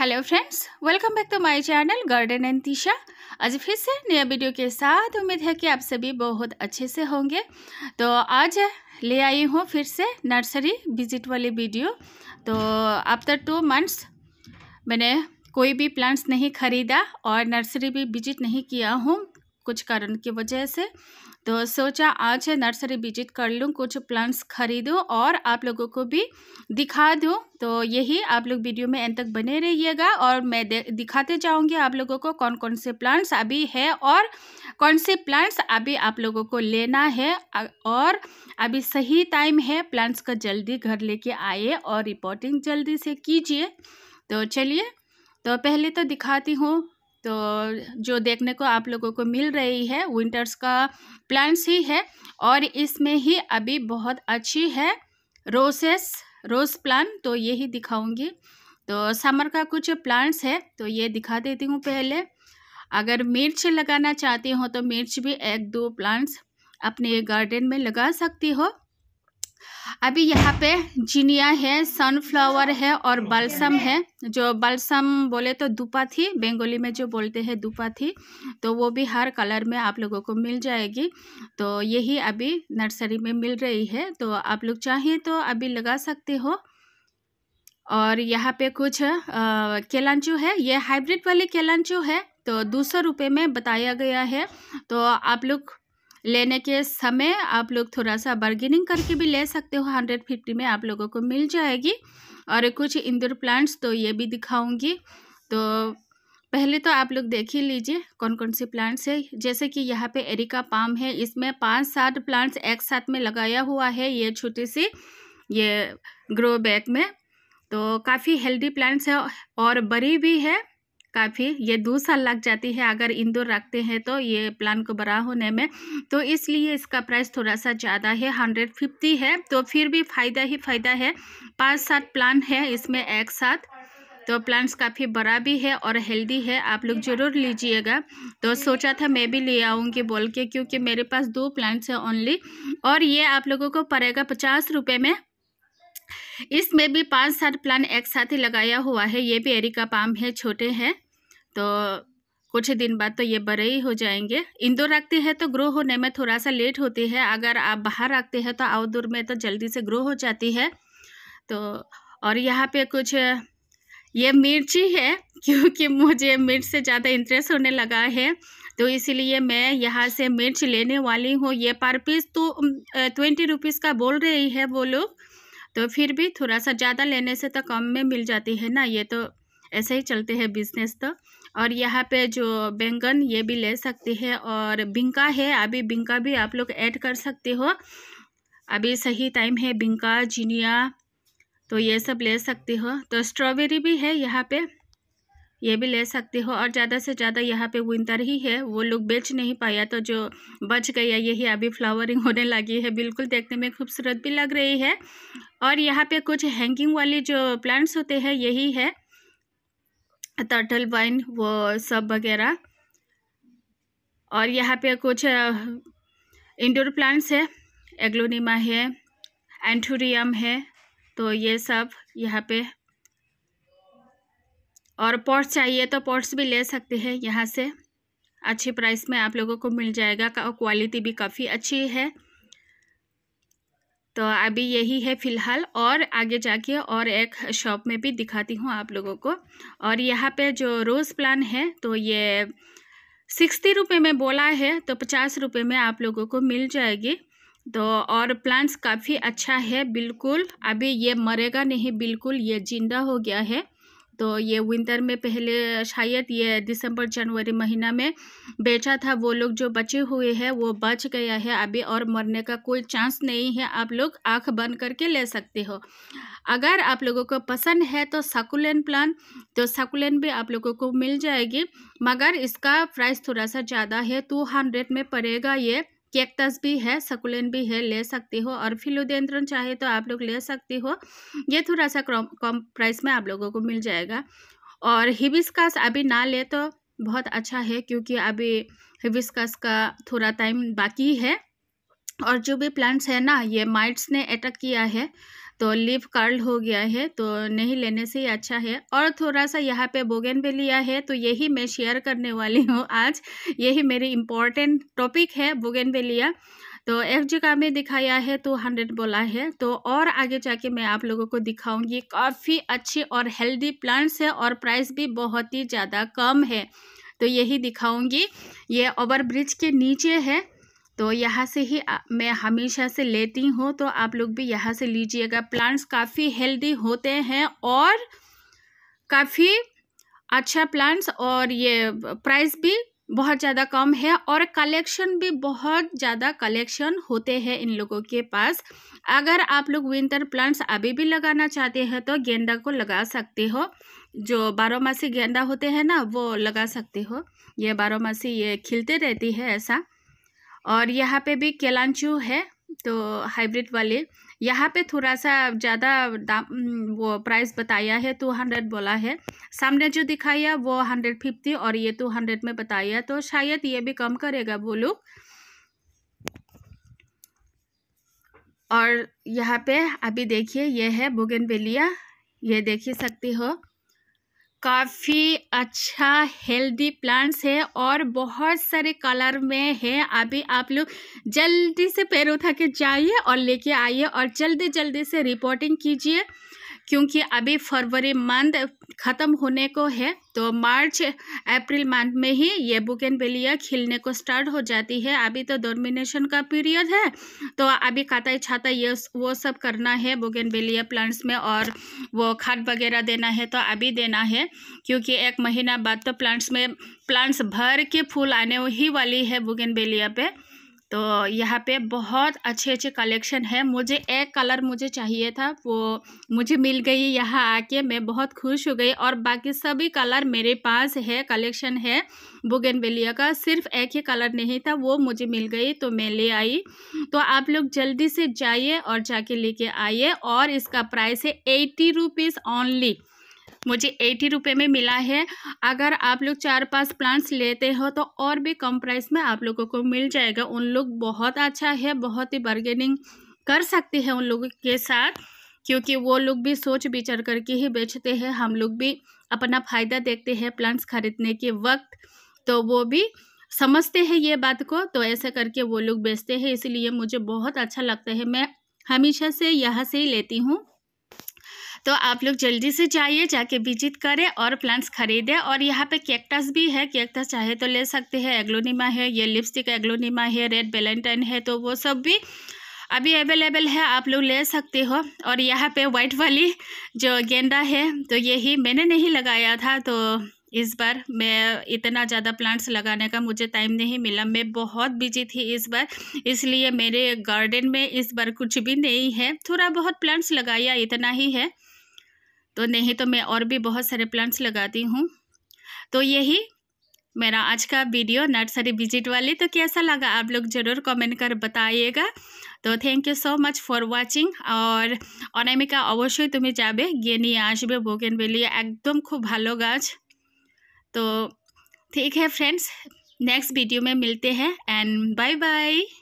hello friends welcome back to my channel garden and Tisha आज फिर से नया वीडियो के साथ उम्मीद है कि आप सभी बहुत अच्छे से होंगे तो आज ले आई हूँ फिर से नर्सरी विजिट वाली वीडियो तो आफ्टर टू मंथ्स मैंने कोई भी प्लांट्स नहीं ख़रीदा और नर्सरी भी विजिट नहीं किया हूँ कुछ कारण की वजह से तो सोचा आज नर्सरी विजिट कर लूँ कुछ प्लांट्स खरीदूँ और आप लोगों को भी दिखा दूँ तो यही आप लोग वीडियो में एंड तक बने रहिएगा और मैं दिखाते जाऊँगी आप लोगों को कौन कौन से प्लांट्स अभी है और कौन से प्लांट्स अभी आप लोगों को लेना है और अभी सही टाइम है प्लांट्स का जल्दी घर लेके आइए और रिपोर्टिंग जल्दी से कीजिए तो चलिए तो पहले तो दिखाती हूँ तो जो देखने को आप लोगों को मिल रही है विंटर्स का प्लांट्स ही है और इसमें ही अभी बहुत अच्छी है रोसेस रोज़ प्लांट तो यही दिखाऊंगी तो समर का कुछ प्लांट्स है तो ये दिखा देती हूँ पहले अगर मिर्च लगाना चाहती हो तो मिर्च भी एक दो प्लांट्स अपने गार्डन में लगा सकती हो अभी यहाँ पे जिनिया है सनफ्लावर है और बलसम है जो बलसम बोले तो दुपा थी बेंगोली में जो बोलते हैं दुपा थी तो वो भी हर कलर में आप लोगों को मिल जाएगी तो यही अभी नर्सरी में मिल रही है तो आप लोग चाहें तो अभी लगा सकते हो और यहाँ पे कुछ केलांचू है ये हाइब्रिड वाली केलांचू है तो दो सौ रुपये में बताया गया है तो आप लोग लेने के समय आप लोग थोड़ा सा बार्गेनिंग करके भी ले सकते हो हंड्रेड फिफ्टी में आप लोगों को मिल जाएगी और कुछ इंदौर प्लांट्स तो ये भी दिखाऊंगी तो पहले तो आप लोग देख ही लीजिए कौन कौन से प्लांट्स है जैसे कि यहाँ पे एरिका पाम है इसमें पांच सात प्लांट्स एक साथ में लगाया हुआ है ये छोटी सी ये ग्रो बैग में तो काफ़ी हेल्दी प्लांट्स है और बड़ी भी है काफ़ी ये दो साल लग जाती है अगर इंदौर रखते हैं तो ये प्लान को बड़ा होने में तो इसलिए इसका प्राइस थोड़ा सा ज़्यादा है हंड्रेड फिफ्टी है तो फिर भी फ़ायदा ही फ़ायदा है पाँच सात प्लान है इसमें एक साथ तो प्लांट्स काफ़ी बड़ा भी है और हेल्दी है आप लोग ज़रूर लीजिएगा तो सोचा था मैं भी ले आऊँगी बोल के क्योंकि मेरे पास दो प्लांट्स हैं ओनली और ये आप लोगों को पड़ेगा पचास रुपये में इसमें भी पांच सात प्लान एक साथ ही लगाया हुआ है ये भी एरिका पाम है छोटे हैं तो कुछ दिन बाद तो ये बड़े ही हो जाएंगे इंदौर रखते हैं तो ग्रो होने में थोड़ा सा लेट होती है अगर आप बाहर रखते हैं तो आउटडोर में तो जल्दी से ग्रो हो जाती है तो और यहाँ पे कुछ ये मिर्ची है क्योंकि मुझे मिर्च से ज़्यादा इंटरेस्ट होने लगा है तो इसीलिए मैं यहाँ से मिर्च लेने वाली हूँ ये पर पीस तो ट्वेंटी रुपीज़ का बोल रही है वो लोग तो फिर भी थोड़ा सा ज़्यादा लेने से तो कम में मिल जाती है ना ये तो ऐसे ही चलते हैं बिजनेस तो और यहाँ पे जो बैंगन ये भी ले सकते हैं और बिंका है अभी बिंका भी आप लोग ऐड कर सकते हो अभी सही टाइम है बिंका जिनिया तो ये सब ले सकते हो तो स्ट्रॉबेरी भी है यहाँ पे ये भी ले सकते हो और ज़्यादा से ज़्यादा यहाँ पे विंटर ही है वो लोग बेच नहीं पाया तो जो बच गया यही अभी फ्लावरिंग होने लगी है बिल्कुल देखने में खूबसूरत भी लग रही है और यहाँ पे कुछ हैंगिंग वाले जो प्लांट्स होते हैं यही है टर्टल वाइन वो सब वगैरह और यहाँ पे कुछ इंडोर प्लांट्स है एग्लोनिमा है एंथोरियम है तो ये सब यहाँ पे और पॉट्स चाहिए तो पॉट्स भी ले सकते हैं यहाँ से अच्छी प्राइस में आप लोगों को मिल जाएगा क्वालिटी भी काफ़ी अच्छी है तो अभी यही है फ़िलहाल और आगे जाके और एक शॉप में भी दिखाती हूँ आप लोगों को और यहाँ पे जो रोज़ प्लान है तो ये सिक्सटी रुपये में बोला है तो पचास रुपये में आप लोगों को मिल जाएगी तो और प्लांट्स काफ़ी अच्छा है बिल्कुल अभी ये मरेगा नहीं बिल्कुल ये जिंदा हो गया है तो ये विंटर में पहले शायद ये दिसंबर जनवरी महीना में बेचा था वो लोग जो बचे हुए हैं वो बच गया है अभी और मरने का कोई चांस नहीं है आप लोग आँख बंद करके ले सकते हो अगर आप लोगों को पसंद है तो सकुलन प्लान तो सकुलन भी आप लोगों को मिल जाएगी मगर इसका प्राइस थोड़ा सा ज़्यादा है टू हंड्रेड में पड़ेगा ये कैक्टस भी है सकुलेन भी है ले सकती हो और फिलोदेंद्रन चाहे तो आप लोग ले सकती हो ये थोड़ा सा कम प्राइस में आप लोगों को मिल जाएगा और हिबिस्कस अभी ना ले तो बहुत अच्छा है क्योंकि अभी हिबिस्कस का थोड़ा टाइम बाकी है और जो भी प्लांट्स है ना ये माइट्स ने अटैक किया है तो लीफ कर्ल्ड हो गया है तो नहीं लेने से ही अच्छा है और थोड़ा सा यहाँ पे बोगेन भी लिया है तो यही मैं शेयर करने वाली हूँ आज यही मेरी इम्पोर्टेंट टॉपिक है बोगेन भी लिया तो एफ जी का मैं दिखाया है तो हंड्रेड बोला है तो और आगे जाके मैं आप लोगों को दिखाऊंगी काफ़ी अच्छी और हेल्दी प्लांट्स है और प्राइस भी बहुत ही ज़्यादा कम है तो यही दिखाऊंगी ये ओवर ब्रिज के नीचे है तो यहाँ से ही मैं हमेशा से लेती हूँ तो आप लोग भी यहाँ से लीजिएगा प्लांट्स काफ़ी हेल्दी होते हैं और काफ़ी अच्छा प्लांट्स और ये प्राइस भी बहुत ज़्यादा कम है और कलेक्शन भी बहुत ज़्यादा कलेक्शन होते हैं इन लोगों के पास अगर आप लोग विंटर प्लांट्स अभी भी लगाना चाहते हैं तो गेंदा को लगा सकते हो जो बारहमासी गेंदा होते हैं ना वो लगा सकते हो ये बारहमासी ये खिलते रहती है ऐसा और यहाँ पे भी केलांचू है तो हाइब्रिड वाले यहाँ पे थोड़ा सा ज़्यादा दाम वो प्राइस बताया है टू हंड्रेड बोला है सामने जो दिखाया वो हंड्रेड फिफ्टी और ये टू हंड्रेड में बताया तो शायद ये भी कम करेगा वो लोग और यहाँ पे अभी देखिए ये है बेलिया ये देख ही सकती हो काफ़ी अच्छा हेल्दी प्लांट्स है और बहुत सारे कलर में है अभी आप लोग जल्दी से पैर उठा के जाइए और लेके आइए और जल्दी जल्दी से रिपोर्टिंग कीजिए क्योंकि अभी फरवरी मंथ ख़त्म होने को है तो मार्च अप्रैल मंथ में ही ये बुकेन बेलिया खिलने को स्टार्ट हो जाती है अभी तो डोमिनेशन का पीरियड है तो अभी काताई छाता ये वो सब करना है बुगेन बेलिया प्लांट्स में और वो खाद वगैरह देना है तो अभी देना है क्योंकि एक महीना बाद तो प्लांट्स में प्लांट्स भर के फूल आने ही वाली है बुगेन बेलिया पर तो यहाँ पे बहुत अच्छे अच्छे कलेक्शन है मुझे एक कलर मुझे चाहिए था वो मुझे मिल गई यहाँ आके मैं बहुत खुश हो गई और बाकी सभी कलर मेरे पास है कलेक्शन है बुगेनवेलिया का सिर्फ एक ही कलर नहीं था वो मुझे मिल गई तो मैं ले आई तो आप लोग जल्दी से जाइए और जाके लेके आइए और इसका प्राइस है एट्टी रुपीज़ ओनली मुझे एटी रुपये में मिला है अगर आप लोग चार पांच प्लांट्स लेते हो तो और भी कम प्राइस में आप लोगों को मिल जाएगा उन लोग बहुत अच्छा है बहुत ही बार्गेनिंग कर सकते हैं उन लोगों के साथ क्योंकि वो लोग भी सोच विचार करके ही बेचते हैं हम लोग भी अपना फ़ायदा देखते हैं प्लांट्स खरीदने के वक्त तो वो भी समझते हैं ये बात को तो ऐसा करके वो लोग बेचते हैं इसलिए मुझे बहुत अच्छा लगता है मैं हमेशा से यहाँ से ही लेती हूँ तो आप लोग जल्दी से जाइए जाके विजिट करें और प्लांट्स खरीदें और यहाँ पे कैक्टस भी है कैक्टस चाहे तो ले सकते हैं एग्लोनिमा है ये लिपस्टिक एग्लोनिमा है रेड वेलेंटाइन है तो वो सब भी अभी अवेलेबल है आप लोग ले सकते हो और यहाँ पे वाइट वाली जो गेंदा है तो यही मैंने नहीं लगाया था तो इस बार मैं इतना ज़्यादा प्लांट्स लगाने का मुझे टाइम नहीं मिला मैं बहुत बिजी थी इस बार इसलिए मेरे गार्डन में इस बार कुछ भी नहीं है थोड़ा बहुत प्लांट्स लगाया इतना ही है तो नहीं तो मैं और भी बहुत सारे प्लांट्स लगाती हूँ तो यही मेरा आज का वीडियो नर्सरी विजिट वाली तो कैसा लगा आप लोग ज़रूर कमेंट कर बताइएगा तो thank you so much for watching और अनामिका अवश्य तुम्हें যাবে গিয়ে नहीं আসবে बोगेन वेली एकदम खूब भलो গাছ तो ठीक है फ्रेंड्स नेक्स्ट वीडियो में मिलते हैं एंड बाय बाय